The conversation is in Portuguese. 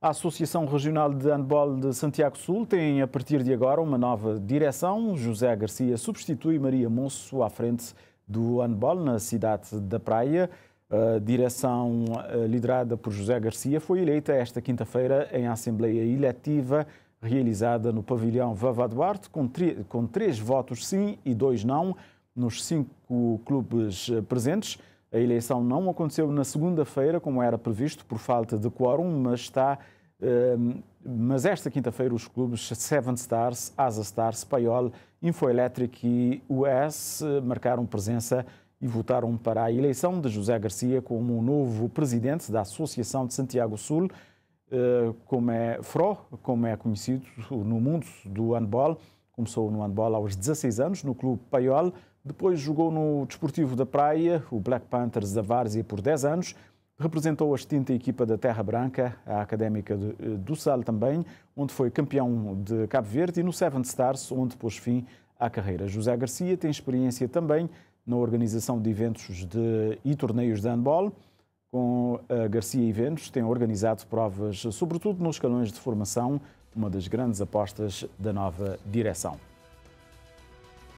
A Associação Regional de Handball de Santiago Sul tem, a partir de agora, uma nova direção. José Garcia substitui Maria Monso à frente do handball na cidade da Praia. A direção eh, liderada por José Garcia foi eleita esta quinta-feira em Assembleia Eletiva realizada no pavilhão Vava Duarte, com, com três votos sim e dois não nos cinco clubes eh, presentes. A eleição não aconteceu na segunda-feira, como era previsto, por falta de quórum, mas está. Uh, mas esta quinta-feira os clubes Seven Stars, Asa Stars, Paiol, Infoelectric e US eh, marcaram presença e votaram para a eleição de José Garcia como o novo presidente da Associação de Santiago Sul, uh, como é FRO, como é conhecido no mundo do handball. Começou no handball aos 16 anos no clube Paiol, depois jogou no Desportivo da Praia, o Black Panthers da Várzea, por 10 anos. Representou a extinta equipa da Terra Branca, a Académica de, eh, do Sal também, onde foi campeão de Cabo Verde, e no Seven Stars, onde pôs fim à carreira. José Garcia tem experiência também na organização de eventos de, e torneios de handball. Com a eh, Garcia Eventos, tem organizado provas, sobretudo nos escalões de formação, uma das grandes apostas da nova direção.